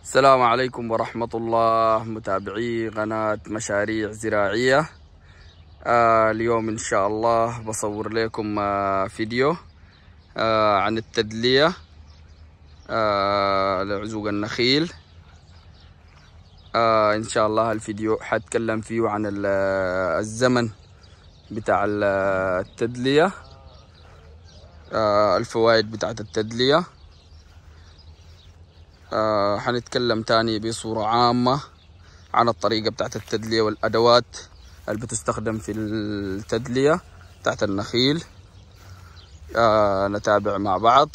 السلام عليكم ورحمة الله متابعي قناة مشاريع زراعية آه اليوم إن شاء الله بصور لكم آه فيديو آه عن التدلية آه، لعزوق النخيل آه، إن شاء الله الفيديو حتكلم فيه عن آه، الزمن بتاع التدلية الفوائد بتاعت التدلية آه، حنتكلم تاني بصورة عامة عن الطريقة بتاعت التدلية والأدوات اللي بتستخدم في التدلية بتاعت النخيل آه، نتابع مع بعض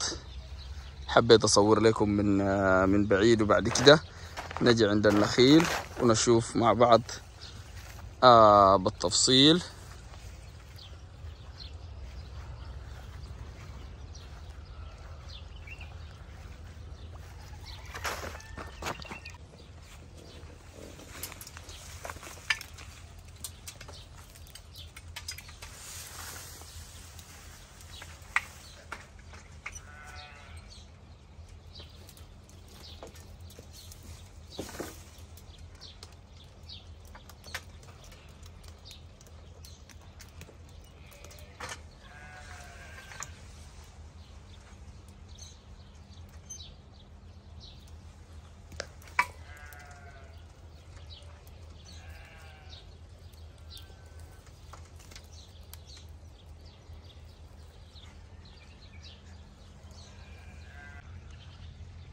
حبيت أصور لكم من آه، من بعيد وبعد كده نجي عند النخيل ونشوف مع بعض بالتفصيل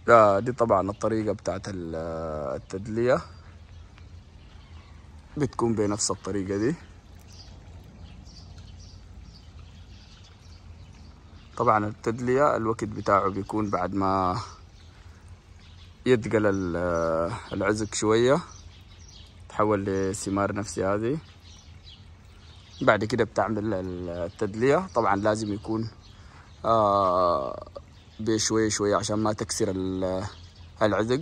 لا آه، دي طبعا الطريقة بتاعت آه، التدلية بتكون بنفس الطريقة دي طبعا التدلية الوقت بتاعه بيكون بعد ما يدقل آه، العزق شوية تحول لسمار نفسي هذه بعد كده بتعمل التدلية طبعا لازم يكون آه بشوي شوي عشان ما تكسر العزق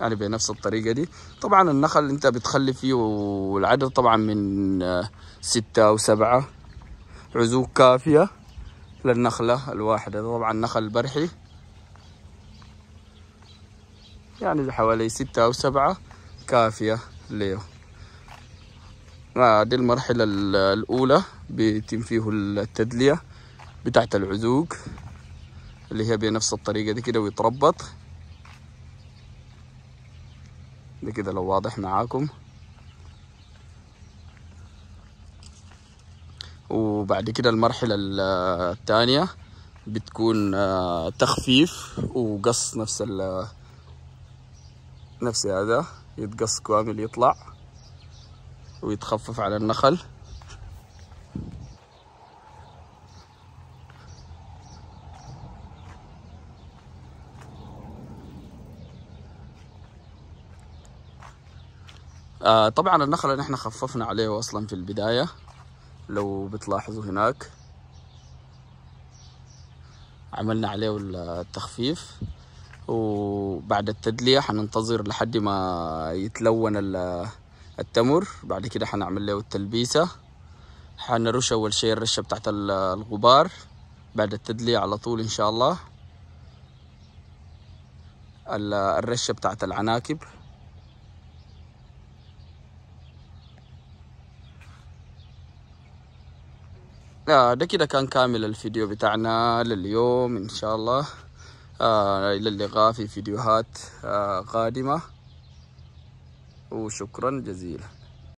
يعني بنفس الطريقة دي طبعا النخل انت بتخلي فيه والعدد طبعا من آه، ستة او سبعة عزوق كافية للنخلة الواحدة طبعا نخل برحي يعني حوالي ستة او سبعة كافيه له آه، هذه المرحلة الأولى بيتم فيه التدلية بتاعت العزوق اللي هي بنفس الطريقة دي كده ويتربط دي كده لو واضح معاكم وبعد كده المرحلة الثانية بتكون آه، تخفيف وقص نفس ال نفس هذا يتقص كامل يطلع ويتخفف على النخل آه طبعا النخل اللي احنا خففنا عليه اصلا في البداية لو بتلاحظوا هناك عملنا عليه التخفيف وبعد التدلية حننتظر لحد ما يتلون التمر بعد كده حنعمل له التلبيسة حنرش أول شيء الرشة بتاعت الغبار بعد التدلية على طول إن شاء الله الرشة بتاعت العناكب آه، ده كده كان كامل الفيديو بتاعنا لليوم إن شاء الله آه، إلى اللقاء في فيديوهات آه، قادمة وشكرا جزيلا